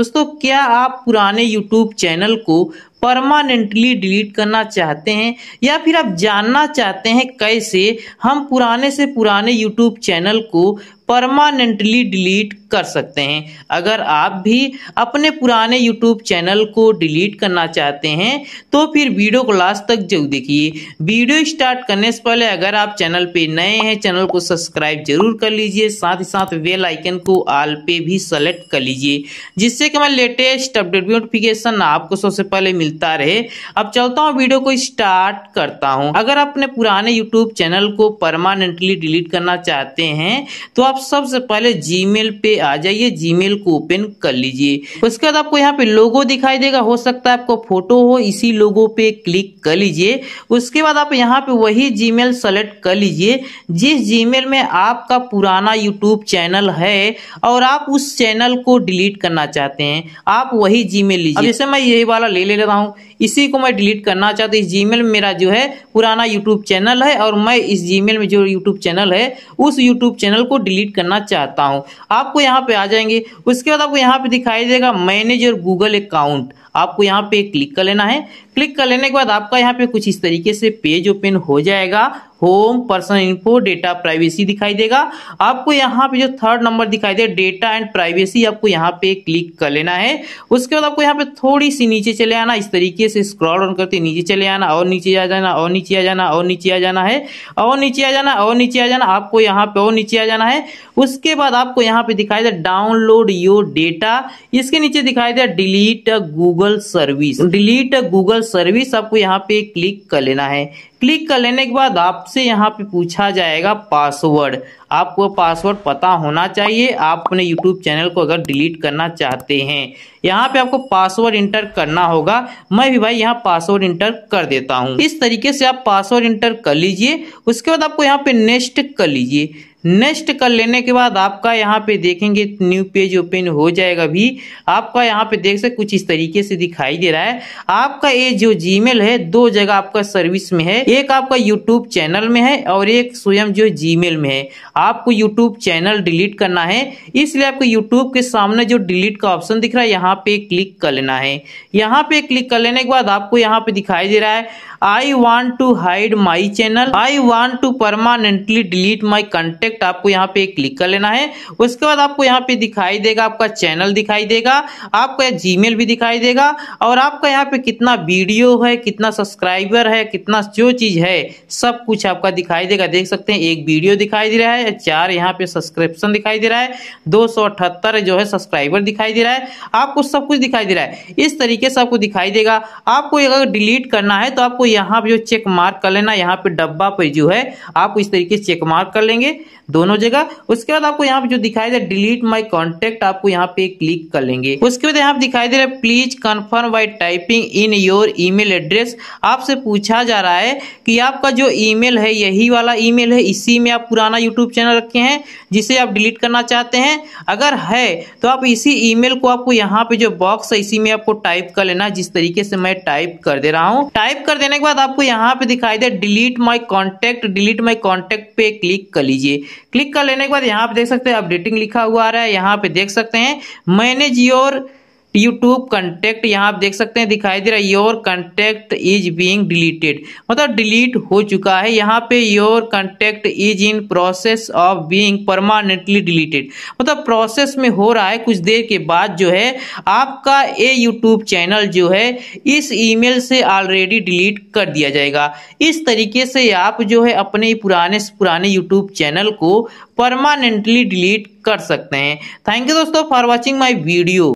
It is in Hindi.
दोस्तों क्या आप पुराने YouTube चैनल को परमानेंटली डिलीट करना चाहते हैं या फिर आप जानना चाहते हैं कैसे हम पुराने से पुराने यूट्यूब चैनल को परमानेंटली डिलीट कर सकते हैं अगर आप भी अपने पुराने यूट्यूब चैनल को डिलीट करना चाहते हैं तो फिर वीडियो को लास्ट तक जरूर देखिए वीडियो स्टार्ट करने से पहले अगर आप चैनल पे नए हैं चैनल को सब्सक्राइब जरूर कर लीजिए साथ ही साथ वेल आइकन को आल पे भी सेलेक्ट कर लीजिए जिससे कि मैं लेटेस्ट अपडेट नोटिफिकेशन आपको सबसे पहले मिल मिलता रहे अब चलता हूँ वीडियो को स्टार्ट करता हूँ अगर अपने पुराने यूट्यूब चैनल को परमानेंटली डिलीट करना चाहते हैं तो आप सबसे पहले जीमेल पे आ जाइए जीमेल को ओपन कर लीजिए उसके बाद आपको यहाँ पे लोगो दिखाई देगा हो सकता है आपको फोटो हो इसी लोगो पे क्लिक कर लीजिए उसके बाद आप यहाँ पे वही जीमेल सेलेक्ट कर लीजिए जिस जीमेल में आपका पुराना यूट्यूब चैनल है और आप उस चैनल को डिलीट करना चाहते हैं आप वही जीमेल लीजिए जैसे मैं यही वाला ले ले लेता हूँ हूँ इसी को मैं डिलीट करना चाहता हूँ इस जी में मेरा जो है पुराना यूट्यूब चैनल है और मैं इस जी में जो यूट्यूब चैनल है उस यूट्यूब चैनल को डिलीट करना चाहता हूँ आपको यहाँ पे आ जाएंगे उसके बाद आपको यहाँ पे दिखाई देगा मैनेजर गूगल अकाउंट आपको यहाँ पे क्लिक कर लेना है क्लिक कर लेने के बाद आपका यहाँ पे कुछ इस तरीके से पेज ओपन हो जाएगा home personal info data privacy दिखाई देगा आपको यहाँ पे जो थर्ड नंबर दिखाई दे डेटा एंड प्राइवेसी आपको यहाँ पे क्लिक कर लेना है उसके बाद आपको यहाँ पे थोड़ी सी नीचे चले आना इस तरीके से स्क्रॉल ऑन करते नीचे चले आना और नीचे आ जाना और नीचे आ जाना और नीचे आ जाना है और नीचे आ जाना और नीचे आ जाना आपको यहाँ पे और नीचे आ जाना है उसके बाद आपको यहाँ पे दिखाई दे डाउनलोड योर डेटा इसके नीचे दिखाई दे delete Google Google service delete Google service आपको यहाँ पे क्लिक कर लेना है क्लिक कर लेने के बाद आपसे यहाँ पे पूछा जाएगा पासवर्ड आपको पासवर्ड पता होना चाहिए आप अपने यूट्यूब चैनल को अगर डिलीट करना चाहते हैं यहाँ पे आपको पासवर्ड इंटर करना होगा मैं भी भाई यहाँ पासवर्ड इंटर कर देता हूँ इस तरीके से आप पासवर्ड इंटर कर लीजिए उसके बाद आपको यहाँ पे नेक्स्ट कर लीजिए नेक्स्ट कर लेने के बाद आपका यहाँ पे देखेंगे न्यू पेज ओपन हो जाएगा भी आपका यहाँ पे देख सकते कुछ इस तरीके से दिखाई दे रहा है आपका ये जो जीमेल है दो जगह आपका सर्विस में है एक आपका यूट्यूब चैनल में है और एक स्वयं जो जीमेल में है आपको यूट्यूब चैनल डिलीट करना है इसलिए आपको यूट्यूब के सामने जो डिलीट का ऑप्शन दिख रहा है यहाँ पे क्लिक कर लेना है यहाँ पे क्लिक कर लेने के बाद आपको यहाँ पे दिखाई दे रहा है I want to hide my channel I want to permanently delete my contact आपको यहाँ पे क्लिक कर लेना है उसके बाद आपको यहाँ पे दिखाई देगा आपका चैनल दिखाई देगा आपको आपका जी भी दिखाई देगा और आपका यहाँ पे कितना वीडियो है कितना सब्सक्राइबर है कितना जो चीज है सब कुछ आपका दिखाई देगा देख सकते हैं एक वीडियो दिखाई दे रहा है चार यहाँ पे सब्सक्रिप्शन दिखाई दे रहा है दो जो है सब्सक्राइबर दिखाई दे रहा है आपको सब कुछ दिखाई दे रहा है इस तरीके से आपको दिखाई देगा आपको अगर डिलीट करना है तो आपको यहाँ जो चेक मार्क कर लेना यहाँ पे डब्बा पे जो है आप इस तरीके से चेक मार्क कर लेंगे दोनों जगह उसके बाद आपको यहाँ पे जो दिखाई दे डिलीट माई कॉन्टेक्ट आपको यहाँ पे क्लिक कर लेंगे उसके बाद यहाँ पे दिखाई दे रहा है please confirm by typing in your email address आपसे पूछा जा रहा है कि आपका जो ईमेल है यही वाला ईमेल है इसी में आप पुराना यूट्यूब चैनल रखे हैं जिसे आप डिलीट करना चाहते हैं अगर है तो आप इसी ईमेल को आपको यहाँ पे जो बॉक्स है इसी में आपको टाइप कर लेना जिस तरीके से मैं टाइप कर दे रहा हूँ टाइप कर देने एक बात आपको यहाँ पे दिखाई दे delete my contact delete my contact पे क्लिक कर लीजिए क्लिक कर लेने के बाद यहाँ पे देख सकते हैं अपडेटिंग लिखा हुआ आ रहा है यहाँ पे देख सकते हैं मैनेज योर यूट्यूब कंटेक्ट यहाँ आप देख सकते हैं दिखाई दे रहा है your contact is being deleted मतलब डिलीट हो चुका है यहाँ पे your contact is in process of being permanently deleted मतलब प्रोसेस में हो रहा है कुछ देर के बाद जो है आपका ये यूट्यूब चैनल जो है इस ईमेल से ऑलरेडी डिलीट कर दिया जाएगा इस तरीके से आप जो है अपने पुराने पुराने यूट्यूब चैनल को परमानेंटली डिलीट कर सकते हैं थैंक यू दोस्तों फॉर वॉचिंग माई वीडियो